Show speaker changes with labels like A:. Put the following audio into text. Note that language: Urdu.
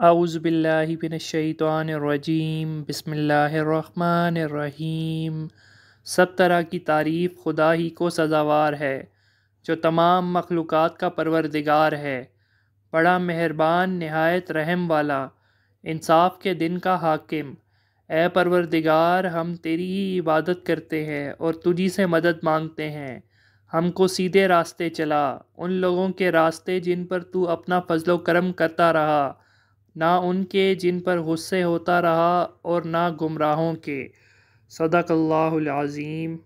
A: اعوذ باللہ من الشیطان الرجیم بسم اللہ الرحمن الرحیم سب طرح کی تعریف خدا ہی کو سزاوار ہے جو تمام مخلوقات کا پروردگار ہے بڑا مہربان نہایت رحم والا انصاف کے دن کا حاکم اے پروردگار ہم تیری ہی عبادت کرتے ہیں اور تجھی سے مدد مانگتے ہیں ہم کو سیدھے راستے چلا ان لوگوں کے راستے جن پر تو اپنا فضل و کرم کرتا رہا نہ ان کے جن پر غصے ہوتا رہا اور نہ گمراہوں کے صدق اللہ العظیم